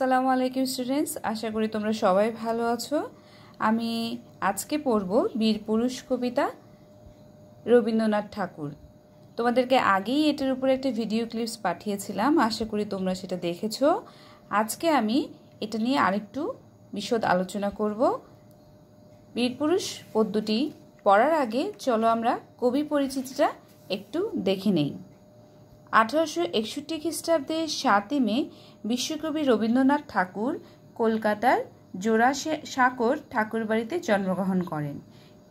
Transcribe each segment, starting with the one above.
সালামু আলাইকুম স্টুডেন্টস আশা করি তোমরা সবাই ভালো আছো আমি আজকে পড়ব বীর পুরুষ কবিতা রবীন্দ্রনাথ ঠাকুর তোমাদেরকে আগেই এটার উপরে একটা ভিডিও ক্লিপস পাঠিয়েছিলাম আশা করি তোমরা সেটা দেখেছো আজকে আমি এটা নিয়ে আরেকটু বিশদ আলোচনা করব বীরপুরুষ পদ্যটি পড়ার আগে চলো আমরা কবি পরিচিতিটা একটু দেখে নেই আঠারোশো একষট্টি খ্রিস্টাব্দে সাতই মে বিশ্বকবি রবীন্দ্রনাথ ঠাকুর কলকাতার জোড়া জোড়াসাঁকোর ঠাকুরবাড়িতে জন্মগ্রহণ করেন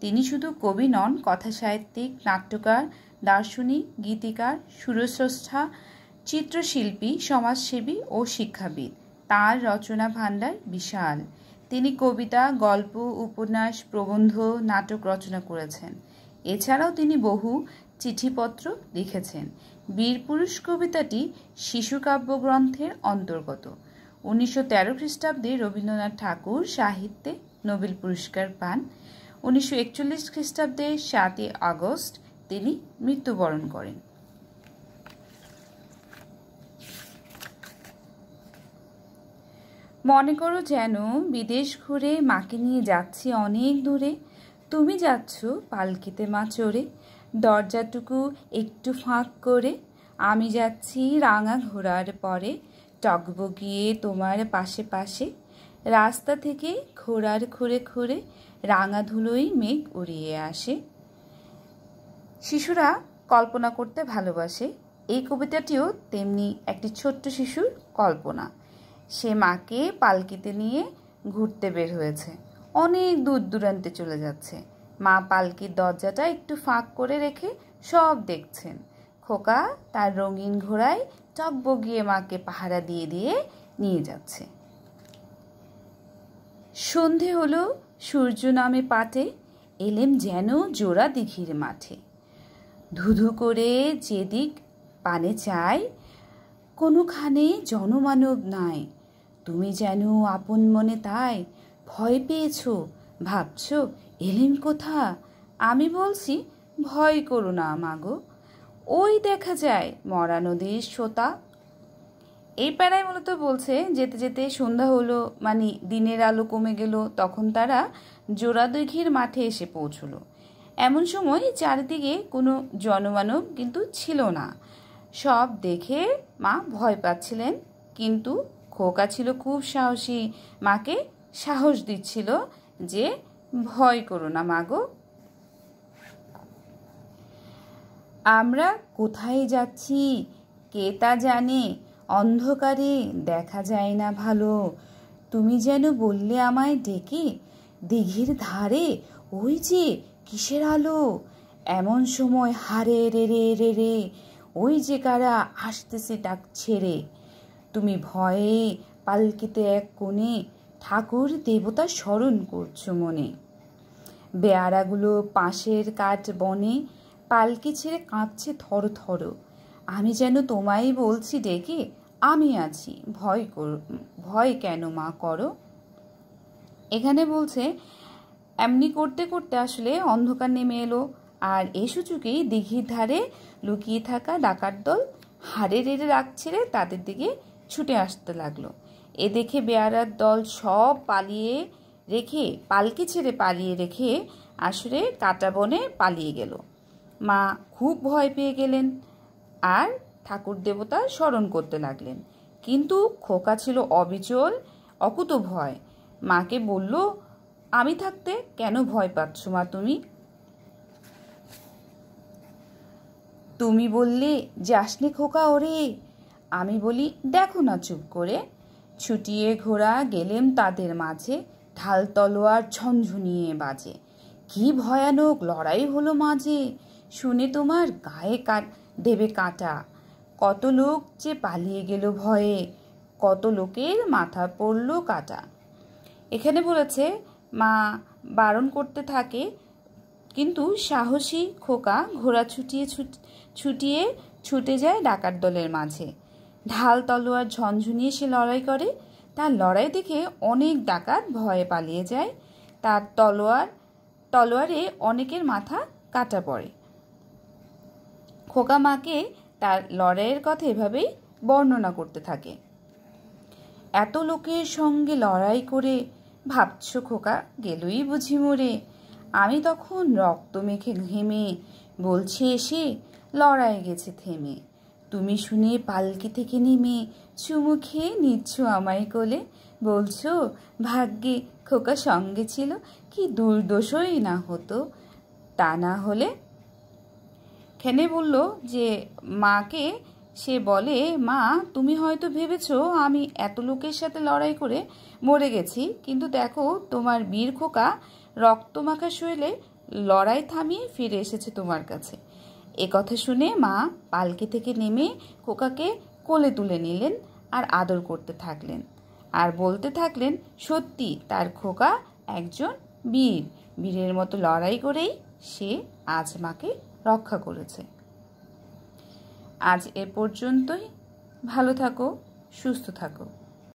তিনি শুধু কবি নন কথাসাহিত্যিক নাট্যকার দার্শনিক গীতিকার সুরস্রষ্টা চিত্রশিল্পী সমাজসেবী ও শিক্ষাবিদ তার রচনা ভাণ্ডার বিশাল তিনি কবিতা গল্প উপন্যাস প্রবন্ধ নাটক রচনা করেছেন এছাড়াও তিনি বহু চিঠিপত্র লিখেছেন বীরপুরুষ কবিতাটি শিশু কাব্যগ্রন্থের অন্তর্গত উনিশশো তেরো খ্রিস্টাব্দে রবীন্দ্রনাথ ঠাকুর সাহিত্যে নোবেল পুরস্কার পান উনিশশো একচল্লিশ খ্রিস্টাব্দে সাতই আগস্ট তিনি মৃত্যুবরণ করেন মনে করো যেন বিদেশ ঘুরে মাকে নিয়ে যাচ্ছি অনেক দূরে তুমি যাচ্ছ পালকিতে মা চড়ে দরজাটুকু একটু ফাঁক করে আমি যাচ্ছি রাঙা ঘোড়ার পরে গিয়ে তোমার পাশে পাশে রাস্তা থেকে ঘোড়ার খুঁড়ে খুঁড়ে রাঙা ধুলোই মেঘ উড়িয়ে আসে শিশুরা কল্পনা করতে ভালোবাসে এই কবিতাটিও তেমনি একটি ছোট্ট শিশুর কল্পনা সে মাকে পালকিতে নিয়ে ঘুরতে বের হয়েছে অনেক দূর দূরান্তে চলে যাচ্ছে মা পালকির দরজাটা একটু ফাঁক করে রেখে সব দেখছেন খোকা তার রঙিন ঘোড়ায় বগিয়ে মাকে পাহারা দিয়ে দিয়ে নিয়ে যাচ্ছে সন্ধে হলো সূর্য নামে পাটে এলেম যেন জোড়া দিঘির মাঠে ধুধু করে যেদিক পানে চায় কোনোখানে জনমানব নাই তুমি যেন আপন মনে তাই ভয় পেয়েছ ভাবছ এলিম কোথা আমি বলছি ভয় করো না মাগো ওই দেখা যায় মরা নদীর সোতা এই প্যারায় মূলত বলছে যেতে যেতে সন্ধ্যা হলো মানে দিনের আলো কমে গেল তখন তারা জোড়াদৈঘির মাঠে এসে পৌঁছলো এমন সময় চারিদিকে কোনো জনমানব কিন্তু ছিল না সব দেখে মা ভয় পাচ্ছিলেন কিন্তু খোকা ছিল খুব সাহসী মাকে সাহস দিচ্ছিল যে ভয় করো না মাগো আমরা কোথায় যাচ্ছি কে তা জানে অন্ধকারে দেখা যায় না ভালো তুমি যেন বললে আমায় ডেকে দিঘির ধারে ওই যে কিসের আলো এমন সময় হারে রে রে রে রে ওই যে কারা আসতেছে ডাক ছেড়ে তুমি ভয়ে পালকিতে এক কোণে ঠাকুর দেবতা স্মরণ করছো মনে বেয়ারাগুলো পাশের কাঠ বনে পালকি ছেড়ে কাঁপছে থর থর আমি যেন তোমায় বলছি ডেকে আমি আছি ভয় কর ভয় কেন মা করো এখানে বলছে এমনি করতে করতে আসলে অন্ধকার নেমে এলো আর এ সুচুকেই দিঘির ধারে লুকিয়ে থাকা ডাকাত দল হাড়ে রেড়ে রাগ ছেড়ে তাদের দিকে ছুটে আসতে লাগলো এ দেখে বেয়ারার দল সব পালিয়ে রেখে পালকি ছেড়ে পালিয়ে রেখে আসরে কাটা বনে পালিয়ে গেল মা খুব ভয় পেয়ে গেলেন আর ঠাকুর দেবতা স্মরণ করতে লাগলেন কিন্তু খোকা ছিল অবিচল অকুত ভয় মাকে বলল আমি থাকতে কেন ভয় পাচ্ছ মা তুমি তুমি বললে যাসনি খোকা ওরে আমি বলি দেখো না চুপ করে ছুটিয়ে ঘোড়া গেলেম তাদের মাঝে ঢাল তলোয়ার ঝনঝনিয়ে বাজে কি ভয়ানক লড়াই হলো মাঝে শুনে তোমার গায়ে দেবে কাঁটা কত লোক যে পালিয়ে গেল ভয়ে কত লোকের মাথা পড়ল কাটা এখানে বলেছে মা বারণ করতে থাকে কিন্তু সাহসী খোকা ঘোড়া ছুটিয়ে ছুটিয়ে ছুটে যায় ডাকাত দলের মাঝে ঢাল তলোয়ার ঝনঝনিয়ে সে লড়াই করে তার লড়াই দেখে অনেক ডাকাত ভয়ে পালিয়ে যায় তার তলোয়ার তলোয়ারে অনেকের মাথা কাটা পড়ে খোকা মাকে তার লড়াইয়ের কথা এভাবেই বর্ণনা করতে থাকে এত লোকের সঙ্গে লড়াই করে ভাবছ খোকা গেলই বুঝি মরে আমি তখন রক্ত মেখে ঘেমে বলছি এসে লড়াই গেছে থেমে তুমি শুনে পালকি থেকে নেমে চুমু খেয়ে নিচ্ছ আমায় কোলে বলছো ভাগ্যে খোকা সঙ্গে ছিল কি দুর্দশই না হতো তা না হলে খেনে বলল যে মাকে সে বলে মা তুমি হয়তো ভেবেছ আমি এত লোকের সাথে লড়াই করে মরে গেছি কিন্তু দেখো তোমার বীর খোকা রক্তমাখা শৈলে লড়াই থামিয়ে ফিরে এসেছে তোমার কাছে এ কথা শুনে মা পালকি থেকে নেমে খোকাকে কোলে তুলে নিলেন আর আদর করতে থাকলেন আর বলতে থাকলেন সত্যি তার খোকা একজন বীর বীরের মতো লড়াই করেই সে আজ মাকে রক্ষা করেছে আজ এ পর্যন্তই ভালো থাকো সুস্থ থাকো